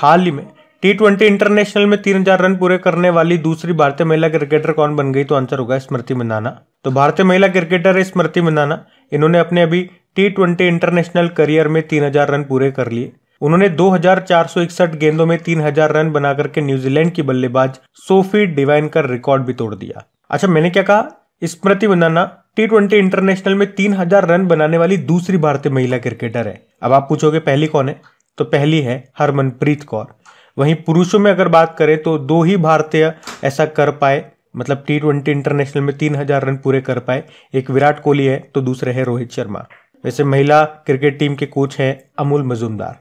हाल ही में T twenty international में तीन हजार रन पूरे करने वाली दूसरी भारतीय महिला क्रिकेटर कौन बन गई तो आंसर होगा स्मृति मंदाना तो भारतीय महिला क्रिकेटर है स्मृति मंदाना इन्होंने अपने अभी टी ट्वेंटी इंटरनेशनल करियर में तीन हजार रन पूरे कर लिए उन्होंने दो हजार चार सौ इकसठ गेंदों में तीन हजार रन बना करके न्यूजीलैंड की बल्लेबाज सोफी डिवाइन का रिकॉर्ड भी तोड़ दिया अच्छा मैंने क्या कहा Smriti Mandhana T twenty international में तीन हजार रन बनाने वाली दूसरी भारतीय महिला क्रिकेटर है अब आप पूछोगे पहली कौन है तो पहली है हरमनप्रीत कौर वहीं पुरुषों में अगर बात करें तो दो ही भारतीय ऐसा कर पाए मतलब टी ट्वेंटी इंटरनेशनल में तीन हजार रन पूरे कर पाए एक विराट कोहली है तो दूसरे है रोहित शर्मा वैसे महिला क्रिकेट टीम के कोच हैं अमूल मजूमदार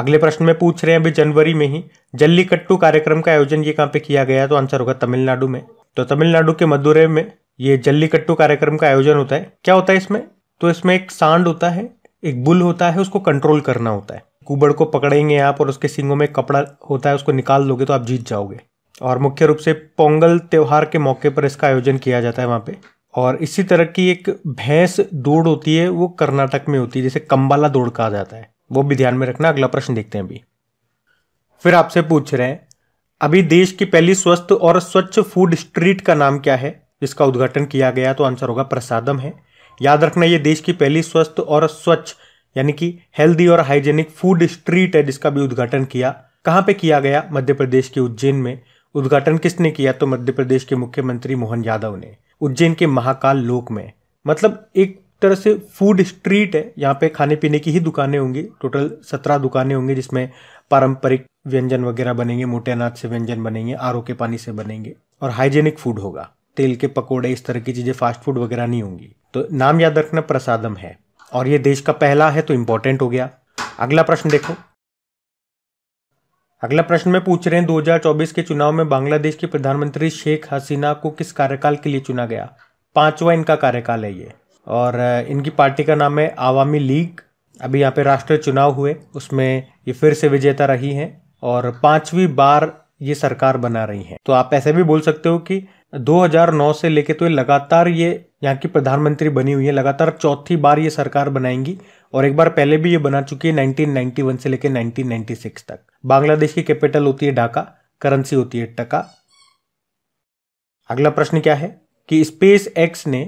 अगले प्रश्न में पूछ रहे हैं अभी जनवरी में ही जल्लीकट्टू कार्यक्रम का आयोजन ये कहाँ पे किया गया तो आंसर होगा तमिलनाडु में तो तमिलनाडु के मदुरे में ये जल्लीकट्टू कार्यक्रम का आयोजन होता है क्या होता है इसमें तो इसमें एक सांड होता है एक बुल होता है उसको कंट्रोल करना होता है कुबड़ को पकड़ेंगे आप और उसके सिंगों में कपड़ा होता है उसको निकाल दोगे तो आप जीत जाओगे और मुख्य रूप से पोंगल त्यौहार के मौके पर इसका आयोजन किया जाता है वहाँ पे और इसी तरह की एक भैंस दौड़ होती है वो कर्नाटक में होती है जिसे कम्बाला दौड़ कहा जाता है वो भी ध्यान में रखना अगला प्रश्न देखते हैं अभी फिर आपसे पूछ रहे हैं अभी देश की पहली स्वस्थ और स्वच्छ फूड स्ट्रीट का नाम क्या है जिसका उद्घाटन किया गया तो आंसर होगा प्रसादम है याद रखना ये देश की पहली स्वस्थ और स्वच्छ यानी कि हेल्दी और हाइजेनिक फूड स्ट्रीट है जिसका भी उद्घाटन किया कहाँ पे किया गया मध्य प्रदेश के उज्जैन में उद्घाटन किसने किया तो मध्य प्रदेश के मुख्यमंत्री मोहन यादव ने उज्जैन के महाकाल लोक में मतलब एक तरह से फूड स्ट्रीट है यहाँ पे खाने पीने की ही दुकानें होंगी टोटल सत्रह दुकानें होंगी जिसमें पारंपरिक व्यंजन वगैरह बनेंगे मोटे अनाज से व्यंजन बनेंगे आरओ के पानी से बनेंगे और हाइजेनिक फूड होगा तेल के पकोड़े इस तरह की चीज़ें फास्ट फूड वगैरह नहीं होंगी तो नाम याद रखना प्रसादम है और ये देश का पहला है तो इम्पोर्टेंट हो गया अगला प्रश्न देखो अगला प्रश्न में पूछ रहे हैं 2024 के चुनाव में बांग्लादेश की प्रधानमंत्री शेख हसीना को किस कार्यकाल के लिए चुना गया पांचवा इनका कार्यकाल है ये और इनकी पार्टी का नाम है आवामी लीग अभी यहाँ पे राष्ट्रीय चुनाव हुए उसमें ये फिर से विजेता रही हैं और पांचवी बार ये सरकार बना रही हैं तो आप ऐसे भी बोल सकते हो कि 2009 से लेके तो ये लगातार ये यहाँ की प्रधानमंत्री बनी हुई है लगातार चौथी बार ये सरकार बनाएंगी और एक बार पहले भी ये बना चुकी है 1991 से लेकर 1996 तक बांग्लादेश की कैपिटल होती है ढाका करेंसी होती है टका अगला प्रश्न क्या है कि स्पेस एक्स ने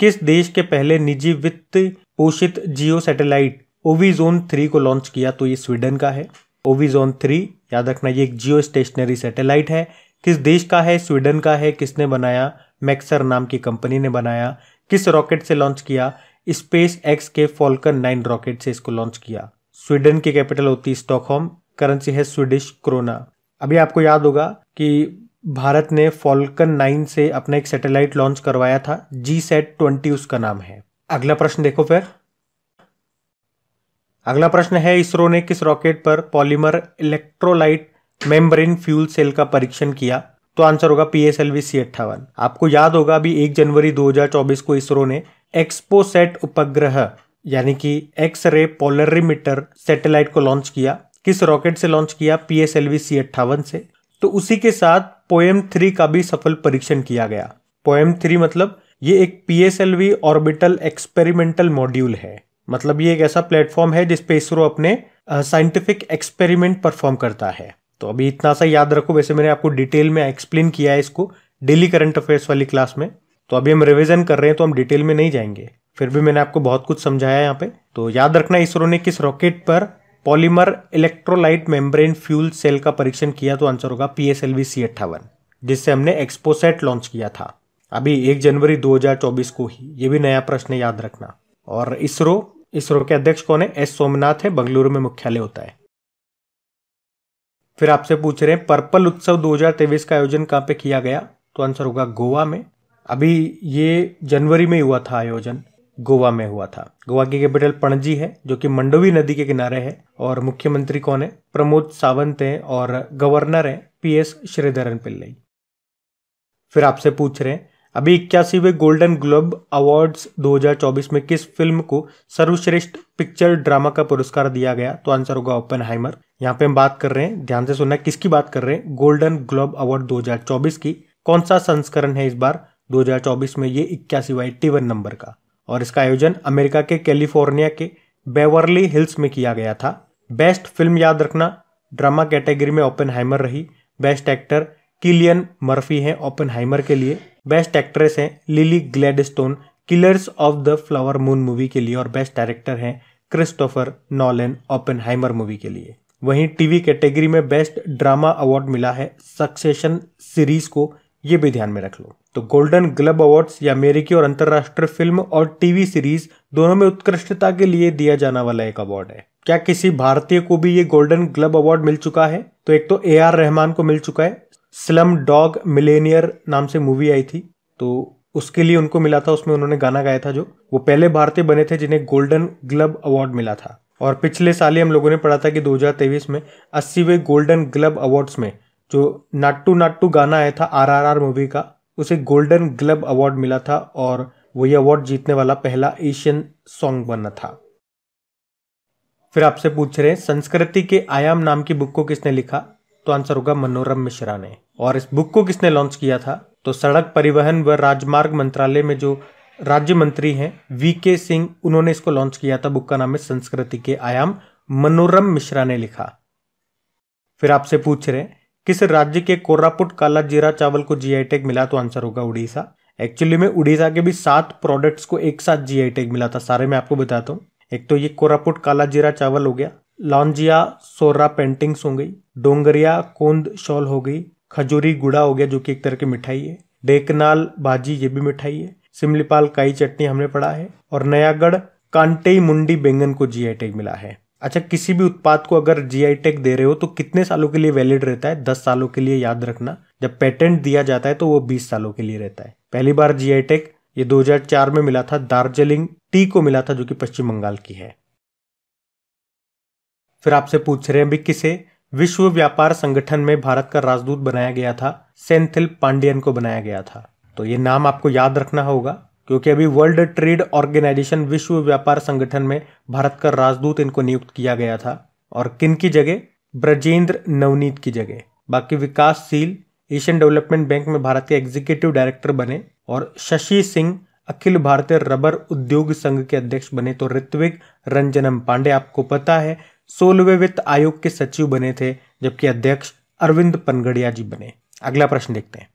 किस देश के पहले निजी वित्त पोषित जियो सैटेलाइट ओवी जोन थ्री को लॉन्च किया तो ये स्वीडन का है ओवी जोन थ्री याद रखना ये एक जियो स्टेशनरी सैटेलाइट है किस देश का है स्वीडन का है किसने बनाया मैक्सर नाम की कंपनी ने बनाया किस रॉकेट से लॉन्च किया स्पेस एक्स के फॉल्कन नाइन रॉकेट से इसको लॉन्च किया स्वीडन की कैपिटल होती है स्टॉकहोम करेंसी है स्वीडिश क्रोना अभी आपको याद होगा कि भारत ने फॉल्कन नाइन से अपना एक सैटेलाइट लॉन्च करवाया था जी सेट ट्वेंटी उसका नाम है अगला प्रश्न देखो फिर अगला प्रश्न है इसरो ने किस रॉकेट पर polymer electrolyte membrane fuel cell का परीक्षण किया तो आंसर होगा P S L V C अट्ठावन आपको याद होगा अभी एक जनवरी 2024 को इसरो ने एक्सपोसेट उपग्रह यानी कि एक्स रे पोलरिमीटर सैटेलाइट को लॉन्च किया किस रॉकेट से लॉन्च किया P S L V C अट्ठावन से तो उसी के साथ पोएम थ्री का भी सफल परीक्षण किया गया पोएम थ्री मतलब ये एक P S L V orbital experimental module है मतलब ये एक ऐसा प्लेटफॉर्म है जिसपे इसरो अपने साइंटिफिक एक्सपेरिमेंट परफॉर्म करता है तो अभी इतना सा याद रखो वैसे मैंने आपको डिटेल में एक्सप्लेन किया है इसको डेली करंट अफेयर्स वाली क्लास में तो अभी हम रिविजन कर रहे हैं तो हम डिटेल में नहीं जाएंगे फिर भी मैंने आपको बहुत कुछ समझाया यहाँ पे तो याद रखना इसरो ने किस रॉकेट पर polymer electrolyte membrane fuel cell का परीक्षण किया तो आंसर होगा P S L V C अट्ठावन जिससे हमने एक्सपोसेट लॉन्च किया था अभी एक जनवरी 2024 को ही ये भी नया प्रश्न याद रखना और इसरो इसरो के अध्यक्ष कौन है एस सोमनाथ है बंगलुरु में मुख्यालय होता है फिर आपसे पूछ रहे हैं पर्पल उत्सव 2023 का आयोजन कहाँ पे किया गया तो आंसर होगा गोवा में अभी ये जनवरी में हुआ था आयोजन गोवा में हुआ था गोवा की कैपिटल पणजी है जो कि मंडोवी नदी के किनारे है और मुख्यमंत्री कौन है प्रमोद सावंत हैं और गवर्नर हैं पी एस श्रीधरन पिल्लई फिर आपसे पूछ रहे हैं अभी इक्यासीवें गोल्डन ग्लोब अवार्ड्स 2024 में किस फिल्म को सर्वश्रेष्ठ पिक्चर ड्रामा का पुरस्कार दिया गया तो आंसर होगा ओपन हाइमर यहाँ पे हम बात कर रहे हैं ध्यान से सुनना किसकी बात कर रहे हैं गोल्डन ग्लोब अवार्ड 2024 की कौन सा संस्करण है इस बार 2024 में ये इक्यासी वाई टी नंबर का और इसका आयोजन अमेरिका के कैलिफोर्निया के बेवरली हिल्स में किया गया था बेस्ट फिल्म याद रखना ड्रामा कैटेगरी में Oppenheimer best actor Cillian Murphy हैं ओपन के लिए बेस्ट एक्ट्रेस हैं Lily Gladstone Killers of the Flower Moon movie के लिए और बेस्ट डायरेक्टर हैं क्रिस्टोफर नॉलन ओपन मूवी के लिए वहीं टीवी कैटेगरी में बेस्ट ड्रामा अवार्ड मिला है सक्सेशन सीरीज को ये भी ध्यान में रख लो तो गोल्डन ग्लब अवार्ड्स या अमेरिकी और अंतर्राष्ट्रीय फिल्म और टीवी सीरीज दोनों में उत्कृष्टता के लिए दिया जाने वाला एक अवार्ड है क्या किसी भारतीय को भी ये गोल्डन ग्लब अवार्ड मिल चुका है तो एक तो ए आर रहमान को मिल चुका है स्लम डॉग मिलेनियर नाम से मूवी आई थी तो उसके लिए उनको मिला था उसमें उन्होंने गाना गाया था जो वो पहले भारतीय बने थे जिन्हें गोल्डन ग्लब अवार्ड मिला था और पिछले साल ही हम लोगों ने पढ़ा था कि 2023 में अस्सीवें गोल्डन ग्लब अवार्ड्स में जो नाट्टू नाट्टू गाना आया था आरआरआर मूवी का उसे गोल्डन ग्लब अवार्ड मिला था और वो ये अवार्ड जीतने वाला पहला एशियन सॉन्ग बना था फिर आपसे पूछ रहे हैं संस्कृति के आयाम नाम की बुक को किसने लिखा तो आंसर होगा मनोरम मिश्रा ने और इस बुक को किसने लॉन्च किया था तो सड़क परिवहन व राजमार्ग मंत्रालय में जो राज्य मंत्री हैं वी के सिंह उन्होंने इसको लॉन्च किया था बुक का नाम है संस्कृति के आयाम मनोरम मिश्रा ने लिखा फिर आपसे पूछ रहे हैं किस राज्य के कोरापुट काला जीरा चावल को जी टैग मिला तो आंसर होगा उड़ीसा एक्चुअली में उड़ीसा के भी सात प्रोडक्ट्स को एक साथ जी टैग मिला था सारे मैं आपको बताता हूँ एक तो ये कोरापुट काला जीरा चावल हो गया लॉन्जिया सोर्रा पेंटिंग्स हो गई डोंगरिया कोंद शॉल हो गई खजूरी गुड़ा हो गया जो कि एक तरह की मिठाई है डेकनाल भाजी ये भी मिठाई है सिमलीपाल काई चटनी हमने पढ़ा है और नयागढ़ कांटेई मुंडी बैंगन को जी टैग मिला है अच्छा किसी भी उत्पाद को अगर जी टैग दे रहे हो तो कितने सालों के लिए वैलिड रहता है दस सालों के लिए याद रखना जब पेटेंट दिया जाता है तो वो बीस सालों के लिए रहता है पहली बार जी टैग ये 2004 में मिला था दार्जिलिंग टी को मिला था जो कि पश्चिम बंगाल की है फिर आपसे पूछ रहे हैं भी किसे विश्व व्यापार संगठन में भारत का राजदूत बनाया गया था सेंथिल पांडियन को बनाया गया था तो ये नाम आपको याद रखना होगा क्योंकि अभी वर्ल्ड ट्रेड ऑर्गेनाइजेशन विश्व व्यापार संगठन में भारत का राजदूत इनको नियुक्त किया गया था और किन की जगह ब्रजेंद्र नवनीत की जगह बाकी विकासशील एशियन डेवलपमेंट बैंक में भारत के एग्जीक्यूटिव डायरेक्टर बने और शशि सिंह अखिल भारतीय रबर उद्योग संघ के अध्यक्ष बने तो ऋत्विक रंजनम पांडे आपको पता है सोलहवें वित्त आयोग के सचिव बने थे जबकि अध्यक्ष अरविंद पनगड़िया जी बने अगला प्रश्न देखते हैं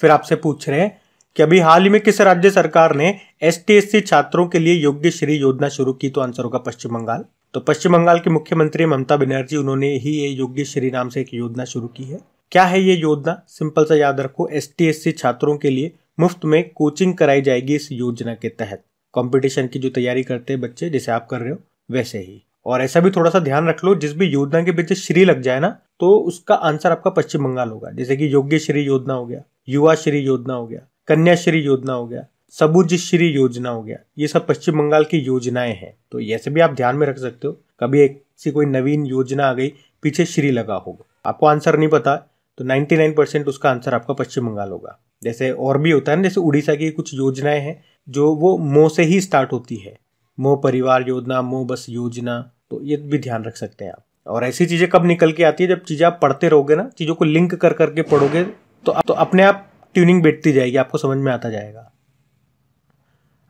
फिर आपसे पूछ रहे हैं कि अभी हाल ही में किस राज्य सरकार ने एस टी छात्रों के लिए योग्य श्री योजना शुरू की तो आंसर होगा पश्चिम बंगाल तो पश्चिम बंगाल की मुख्यमंत्री ममता बनर्जी उन्होंने ही ये योग्य श्री नाम से एक योजना शुरू की है क्या है ये योजना सिंपल सा याद रखो एस टी छात्रों के लिए मुफ्त में कोचिंग कराई जाएगी इस योजना के तहत कंपटीशन की जो तैयारी करते हैं बच्चे जैसे आप कर रहे हो वैसे ही और ऐसा भी थोड़ा सा ध्यान रख लो जिस भी योजना के पीछे श्री लग जाए ना तो उसका आंसर आपका पश्चिम बंगाल होगा जैसे कि योग्य श्री योजना हो गया युवा श्री योजना हो गया कन्याश्री योजना हो गया सबुज श्री योजना हो गया ये सब पश्चिम बंगाल की योजनाएं हैं तो ऐसे भी आप ध्यान में रख सकते हो कभी एक सी कोई नवीन योजना आ गई पीछे श्री लगा होगा आपको आंसर नहीं पता तो 99 परसेंट उसका आंसर आपका पश्चिम बंगाल होगा जैसे और भी होता है ना जैसे उड़ीसा की कुछ योजनाएं हैं जो वो मो से ही स्टार्ट होती है मो परिवार योजना मो बस योजना तो ये भी ध्यान रख सकते हैं आप और ऐसी चीज़ें कब निकल के आती है जब चीज़ें आप पढ़ते रहोगे ना चीज़ों को लिंक कर करके पढ़ोगे तो तो अपने आप ट्यूनिंग बैठती जाएगी आपको समझ में आता जाएगा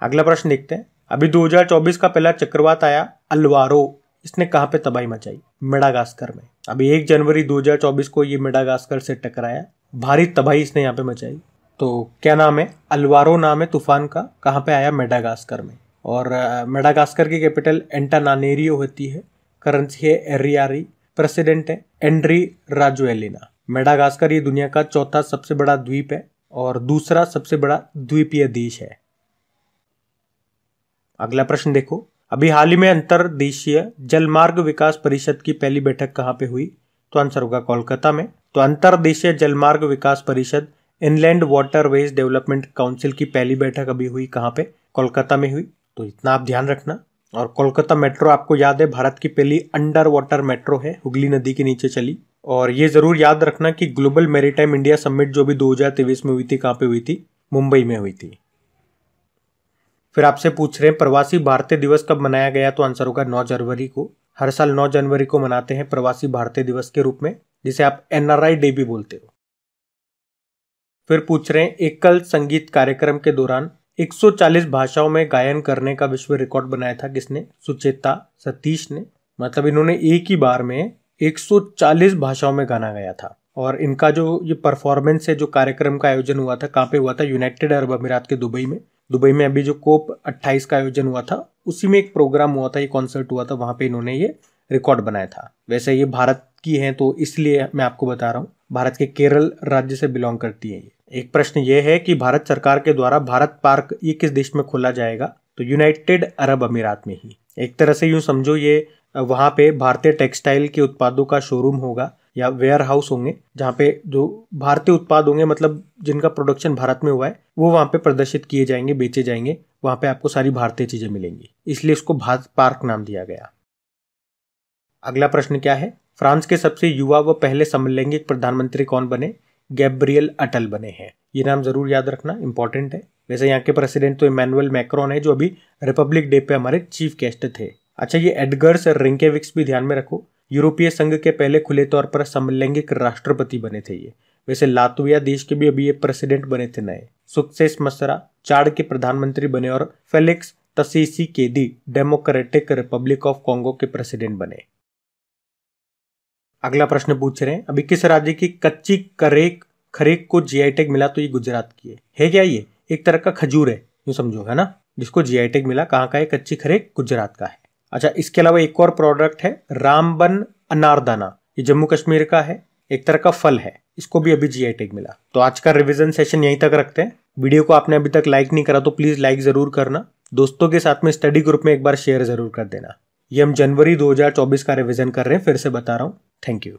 अगला प्रश्न देखते हैं अभी 2024 का पहला चक्रवात आया अलवारो इसने कहाँ पे तबाही मचाई मेडागास्कर में अभी एक जनवरी 2024 को ये मेडागास्कर से टकराया भारी तबाही इसने यहाँ पे मचाई तो क्या नाम है अलवारो नाम है तूफान का कहाँ पे आया मेडागास्कर में और मेडागास्कर की कैपिटल एंटानानेरियो होती है करेंसी है एरियारी प्रेसिडेंट है एंड्री राजुएलिना मेडागास्कर ये दुनिया का चौथा सबसे बड़ा द्वीप है और दूसरा सबसे बड़ा द्वीपीय देश है अगला प्रश्न देखो अभी हाल ही में अंतरदेशीय जलमार्ग विकास परिषद की पहली बैठक कहाँ पे हुई तो आंसर होगा कोलकाता में तो अंतरदेशीय जलमार्ग विकास परिषद इनलैंड वाटरवेज डेवलपमेंट काउंसिल की पहली बैठक अभी हुई कहाँ पे कोलकाता में हुई तो इतना आप ध्यान रखना और कोलकाता मेट्रो आपको याद है भारत की पहली अंडर वाटर मेट्रो है हुगली नदी के नीचे चली और ये ज़रूर याद रखना कि ग्लोबल मेरीटाइम इंडिया समिट जो भी दो में हुई थी कहाँ पे हुई थी मुंबई में हुई थी फिर आपसे पूछ रहे हैं प्रवासी भारतीय दिवस कब मनाया गया तो आंसर होगा नौ जनवरी को हर साल नौ जनवरी को मनाते हैं प्रवासी भारतीय दिवस के रूप में जिसे आप एनआरआई डे भी बोलते हो फिर पूछ रहे हैं एकल संगीत कार्यक्रम के दौरान 140 भाषाओं में गायन करने का विश्व रिकॉर्ड बनाया था किसने सुचेता सतीश ने मतलब इन्होंने एक ही बार में 140 भाषाओं में गाना गाया था और इनका जो ये परफॉर्मेंस है जो कार्यक्रम का आयोजन हुआ था कहाँ पे हुआ था यूनाइटेड अरब अमीरात के दुबई में दुबई में अभी जो कोप 28 का आयोजन हुआ था उसी में एक प्रोग्राम हुआ था ये कॉन्सर्ट हुआ था वहां पे इन्होंने ये रिकॉर्ड बनाया था वैसे ये भारत की है तो इसलिए मैं आपको बता रहा हूँ भारत के केरल राज्य से बिलोंग करती है ये एक प्रश्न ये है कि भारत सरकार के द्वारा भारत पार्क ये किस देश में खोला जाएगा तो यूनाइटेड अरब अमीरात में ही एक तरह से यूं समझो ये वहां पे भारतीय टेक्सटाइल के उत्पादों का शोरूम होगा या वेयर हाउस होंगे जहाँ पे जो भारतीय उत्पाद होंगे मतलब जिनका प्रोडक्शन भारत में हुआ है वो वहाँ पे प्रदर्शित किए जाएंगे बेचे जाएंगे वहाँ पे आपको सारी भारतीय चीज़ें मिलेंगी इसलिए उसको भारत पार्क नाम दिया गया अगला प्रश्न क्या है फ्रांस के सबसे युवा व पहले समलैंगिक प्रधानमंत्री कौन बने गैब्रियल अटल बने हैं ये नाम ज़रूर याद रखना इंपॉर्टेंट है वैसे यहाँ के प्रेसिडेंट तो इमैनुअल मैक्रोन है जो अभी रिपब्लिक डे पे हमारे चीफ गेस्ट थे अच्छा ये एडगर्स रिंकेविक्स भी ध्यान में रखो यूरोपीय संघ के पहले खुले तौर पर समलैंगिक राष्ट्रपति बने थे ये वैसे लातविया देश के भी अभी ये प्रेसिडेंट बने थे नए सुक्सेस मसरा चाड के प्रधानमंत्री बने और Felix Tshisekedi Democratic Republic of Congo के प्रेसिडेंट बने अगला प्रश्न पूछ रहे हैं अभी किस राज्य की कच्ची करेक खरेक को जीआई टैग मिला तो ये गुजरात की है है क्या ये एक तरह का खजूर है यू समझो है ना जिसको जीआई टैग मिला कहाँ का है कच्ची खरेक गुजरात का है अच्छा इसके अलावा एक और प्रोडक्ट है रामबन अनारदाना ये जम्मू कश्मीर का है एक तरह का फल है इसको भी अभी जीआई टैग मिला तो आज का रिविजन सेशन यहीं तक रखते हैं वीडियो को आपने अभी तक लाइक नहीं करा तो प्लीज लाइक जरूर करना दोस्तों के साथ में स्टडी ग्रुप में एक बार शेयर जरूर कर देना ये हम जनवरी 2024 का रिवीजन कर रहे हैं फिर से बता रहा हूँ थैंक यू